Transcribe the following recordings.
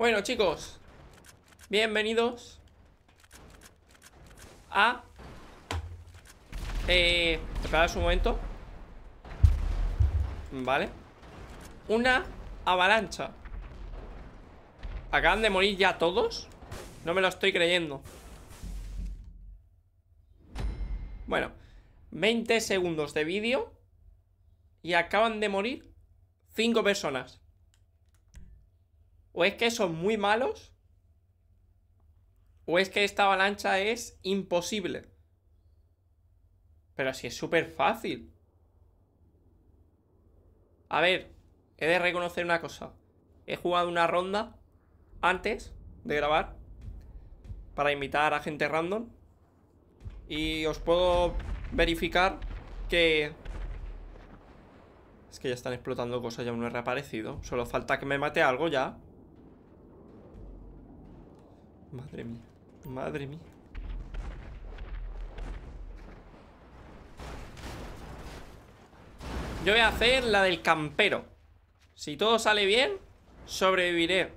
Bueno, chicos, bienvenidos a... Eh, esperad un momento. Vale. Una avalancha. ¿Acaban de morir ya todos? No me lo estoy creyendo. Bueno, 20 segundos de vídeo y acaban de morir 5 personas. O es que son muy malos. O es que esta avalancha es imposible. Pero si es súper fácil. A ver, he de reconocer una cosa. He jugado una ronda antes de grabar para invitar a gente random. Y os puedo verificar que... Es que ya están explotando cosas, ya no he reaparecido. Solo falta que me mate algo ya. Madre mía, madre mía. Yo voy a hacer la del campero. Si todo sale bien, sobreviviré.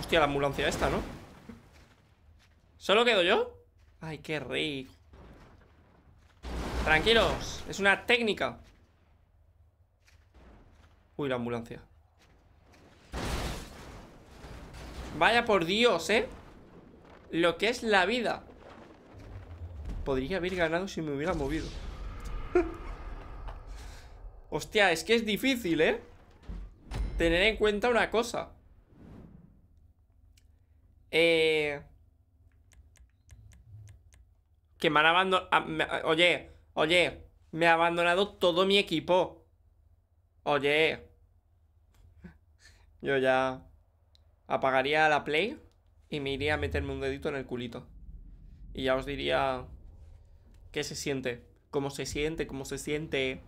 Hostia, la ambulancia esta, ¿no? ¿Solo quedo yo? Ay, qué rico. Tranquilos, es una técnica. Uy, la ambulancia. Vaya por Dios, ¿eh? lo que es la vida Podría haber ganado si me hubiera movido Hostia, es que es difícil, ¿eh? Tener en cuenta una cosa Eh... Que me han abandonado... Ah, oye, oye Me ha abandonado todo mi equipo Oye Yo ya... Apagaría la play y me iría a meterme un dedito en el culito. Y ya os diría qué se siente, cómo se siente, cómo se siente.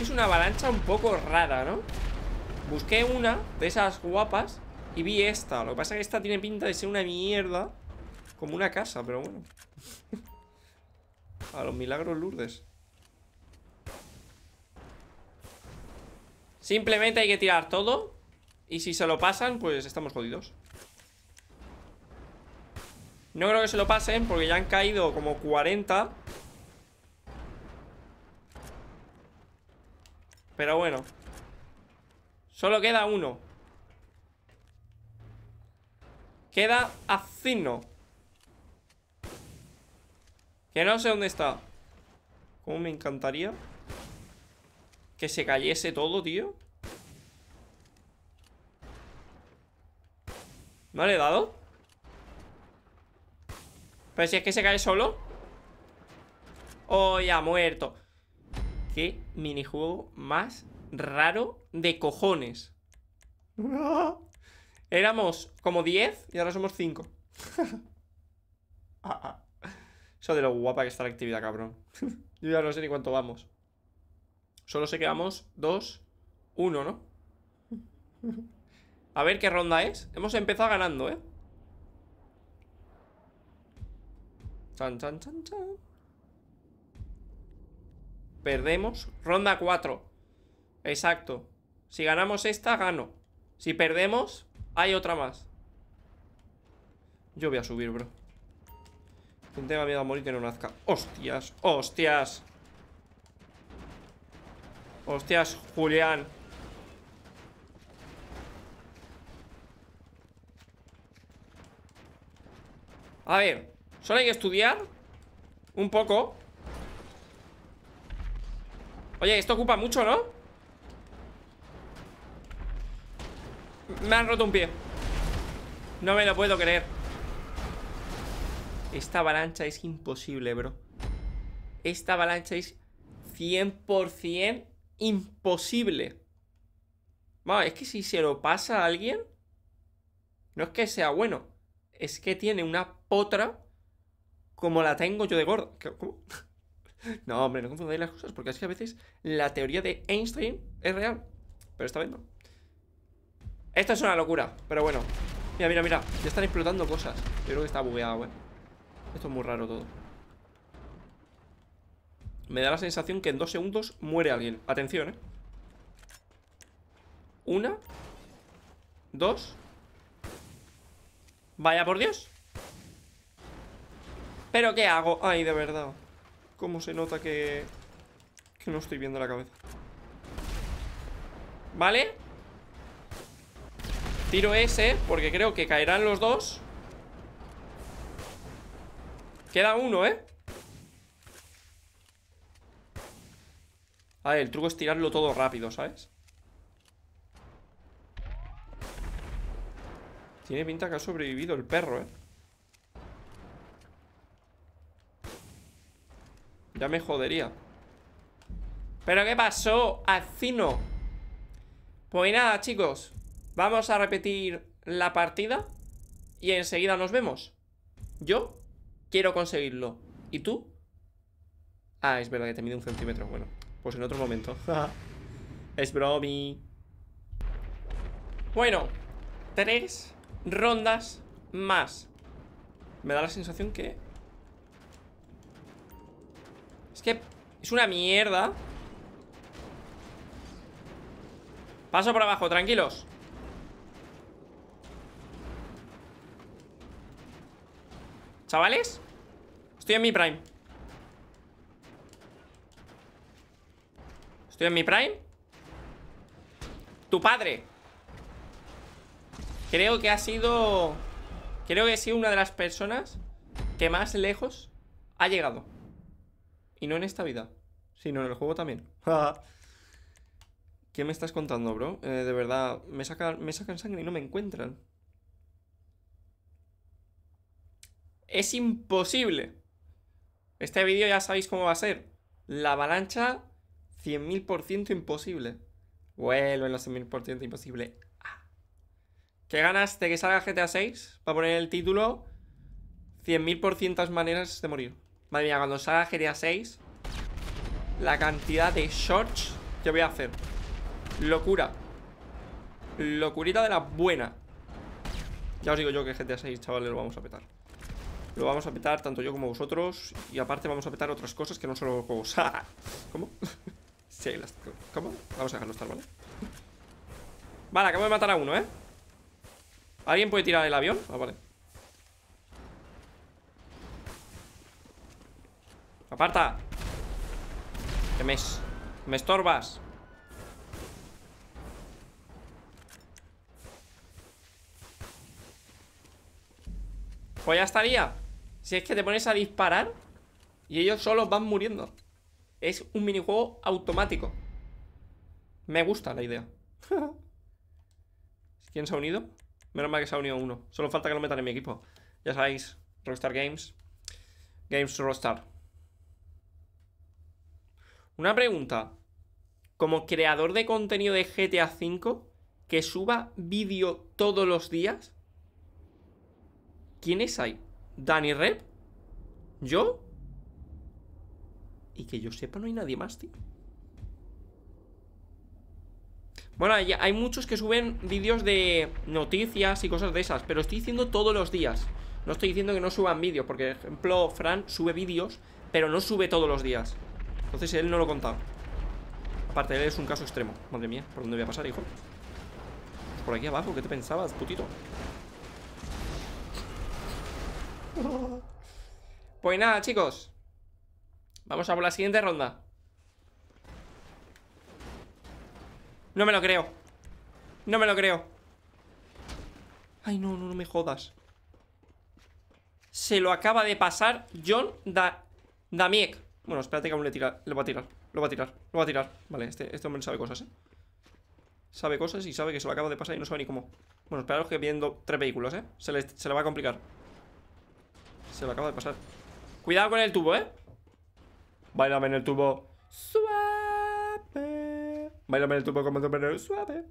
Es una avalancha un poco rara, ¿no? Busqué una de esas guapas y vi esta. Lo que pasa es que esta tiene pinta de ser una mierda. Como una casa, pero bueno. a los milagros Lourdes. Simplemente hay que tirar todo y si se lo pasan, pues estamos jodidos No creo que se lo pasen Porque ya han caído como 40 Pero bueno Solo queda uno Queda Acino Que no sé dónde está Como me encantaría Que se cayese todo, tío ¿No le he dado? Pero si es que se cae solo Oh, ya ha muerto Qué minijuego más raro de cojones Éramos como 10 y ahora somos 5 Eso de lo guapa que está la actividad, cabrón Yo ya no sé ni cuánto vamos Solo sé que vamos 2, 1, ¿no? A ver qué ronda es. Hemos empezado ganando, ¿eh? Chan, chan, chan, chan. Perdemos. Ronda 4. Exacto. Si ganamos esta, gano. Si perdemos, hay otra más. Yo voy a subir, bro. Quien tenga miedo a morir que no nazca. ¡Hostias! ¡Hostias! ¡Hostias, Julián! A ver, solo hay que estudiar Un poco Oye, esto ocupa mucho, ¿no? Me han roto un pie No me lo puedo creer Esta avalancha es imposible, bro Esta avalancha es 100% imposible Vamos, es que si se lo pasa a alguien No es que sea bueno es que tiene una potra como la tengo yo de gordo. ¿Cómo? No, hombre, no confundáis las cosas, porque es que a veces la teoría de Einstein es real, pero está bien Esto es una locura, pero bueno. Mira, mira, mira, ya están explotando cosas. Yo creo que está bugueado, eh. Esto es muy raro todo. Me da la sensación que en dos segundos muere alguien. Atención, eh. Una. Dos. Vaya por Dios ¿Pero qué hago? Ay, de verdad Cómo se nota que... Que no estoy viendo la cabeza Vale Tiro ese Porque creo que caerán los dos Queda uno, ¿eh? A ver, el truco es tirarlo todo rápido, ¿sabes? Tiene pinta que ha sobrevivido el perro, ¿eh? Ya me jodería ¿Pero qué pasó, Acino? Pues nada, chicos Vamos a repetir la partida Y enseguida nos vemos Yo quiero conseguirlo ¿Y tú? Ah, es verdad que te mide un centímetro Bueno, pues en otro momento Es bromi Bueno, tres rondas más Me da la sensación que Es que es una mierda Paso por abajo, tranquilos Chavales Estoy en mi prime Estoy en mi prime Tu padre Creo que ha sido... Creo que he sido una de las personas que más lejos ha llegado. Y no en esta vida, sino en el juego también. ¿Qué me estás contando, bro? Eh, de verdad, me sacan, me sangre y no me encuentran. Es imposible. Este vídeo ya sabéis cómo va a ser. La avalancha, 100.000% imposible. Vuelo en los 100.000% imposible. ¿Qué ganas de que salga GTA 6 para poner el título? 100.000% maneras de morir. Madre mía, cuando salga GTA 6, la cantidad de shorts que voy a hacer. Locura. Locurita de la buena. Ya os digo yo que GTA 6, chavales, lo vamos a petar. Lo vamos a petar tanto yo como vosotros. Y aparte vamos a petar otras cosas que no solo juegos. ¿Cómo? sí, las... ¿Cómo? Vamos a dejarlo estar, ¿vale? Vale, acabo de matar a uno, ¿eh? ¿Alguien puede tirar el avión? Ah, vale ¡Aparta! Que me, me estorbas Pues ya estaría Si es que te pones a disparar Y ellos solo van muriendo Es un minijuego automático Me gusta la idea ¿Quién se ha unido? Menos mal que se ha unido uno. Solo falta que lo metan en mi equipo. Ya sabéis, Rockstar Games. Games Rockstar. Una pregunta. Como creador de contenido de GTA V, que suba vídeo todos los días. ¿Quiénes hay? ¿Dani Rep? ¿Yo? Y que yo sepa, no hay nadie más, tío. Bueno, hay, muchos que suben vídeos de noticias y cosas de esas, pero estoy diciendo todos los días. No estoy diciendo que no suban vídeos, porque, por ejemplo, Fran sube vídeos, pero no sube todos los días. Entonces él no lo contaba. Aparte, él es un caso extremo. Madre mía, ¿por dónde voy a pasar, hijo? por aquí abajo, ¿qué te pensabas, putito? Pues nada, chicos. Vamos a por la siguiente ronda. No me lo creo No me lo creo Ay, no, no, no me jodas Se lo acaba de pasar John da Damiek Bueno, espérate que aún le, tira, le va a tirar Lo va a tirar, lo va a tirar Vale, este, este hombre sabe cosas, eh Sabe cosas y sabe que se lo acaba de pasar y no sabe ni cómo Bueno, esperaros que viendo tres vehículos, eh se le, va a complicar Se lo acaba de pasar Cuidado con el tubo, eh Bailame en el tubo Bailame el tubo como pero suave.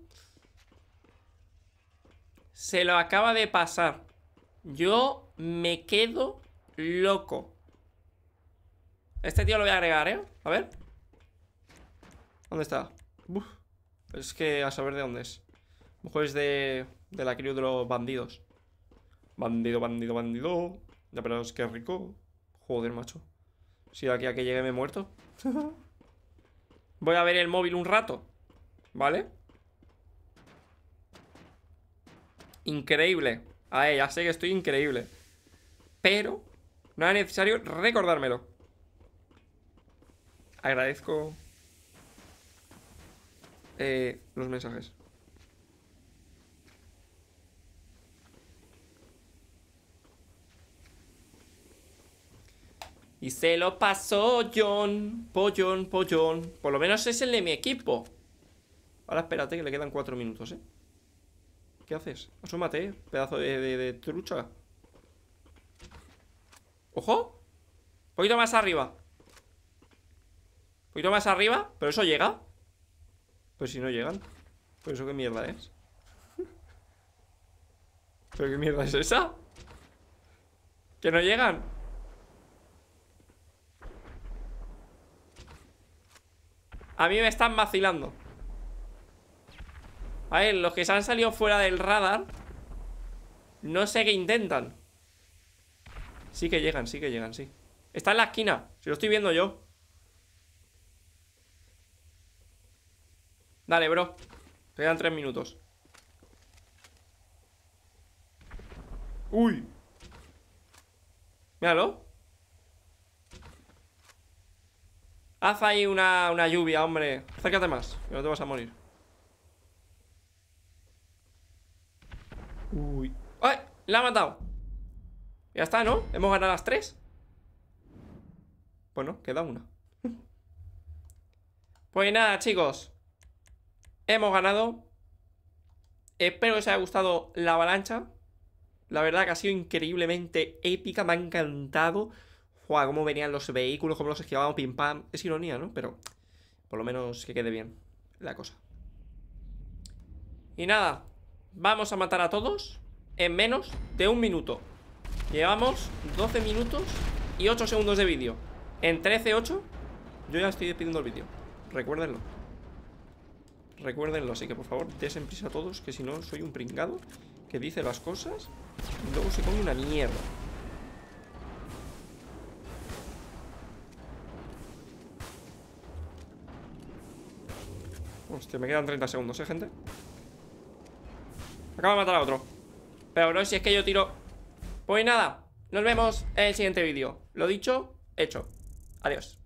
Se lo acaba de pasar. Yo me quedo loco. Este tío lo voy a agregar, ¿eh? A ver. ¿Dónde está? Pues es que a saber de dónde es. Mejor es de, de la crew de los bandidos. Bandido, bandido, bandido. Ya, pero es que rico. Joder, macho. Si aquí a que llegue me he muerto. Voy a ver el móvil un rato. ¿Vale? Increíble A ver, ya sé que estoy increíble Pero no es necesario recordármelo Agradezco eh, Los mensajes Y se lo pasó John, pollón, pollón. Por lo menos es el de mi equipo. Ahora espérate que le quedan cuatro minutos, ¿eh? ¿Qué haces? Asómate, ¿eh? pedazo de, trucha. ¡Ojo! Un poquito más arriba. Un poquito más arriba, pero eso llega. Pues si no llegan. Pues eso qué mierda es. ¿Pero qué mierda es esa? ¿Que no llegan? A mí me están vacilando a ver, los que se han salido fuera del radar No sé qué intentan Sí que llegan, sí que llegan, sí Está en la esquina, si lo estoy viendo yo Dale, bro Te quedan tres minutos Uy Míralo Haz ahí una, una lluvia, hombre Acércate más, que no te vas a morir Uy. ¡Ay! ¡La ha matado! Ya está, ¿no? ¿Hemos ganado las tres? Bueno, queda una. pues nada, chicos. Hemos ganado. Espero que os haya gustado la avalancha. La verdad que ha sido increíblemente épica. Me ha encantado. Juega cómo venían los vehículos, cómo los esquivaban, pim pam. Es ironía, ¿no? Pero por lo menos que quede bien la cosa. Y nada, Vamos a matar a todos en menos de un minuto Llevamos 12 minutos y 8 segundos de vídeo En 13, 8 Yo ya estoy pidiendo el vídeo Recuérdenlo Recuérdenlo, así que por favor desen prisa a todos Que si no soy un pringado Que dice las cosas Y luego se come una mierda Hostia, me quedan 30 segundos, eh, gente Acaba de matar a otro Pero no, si es que yo tiro Pues nada, nos vemos en el siguiente vídeo Lo dicho, hecho Adiós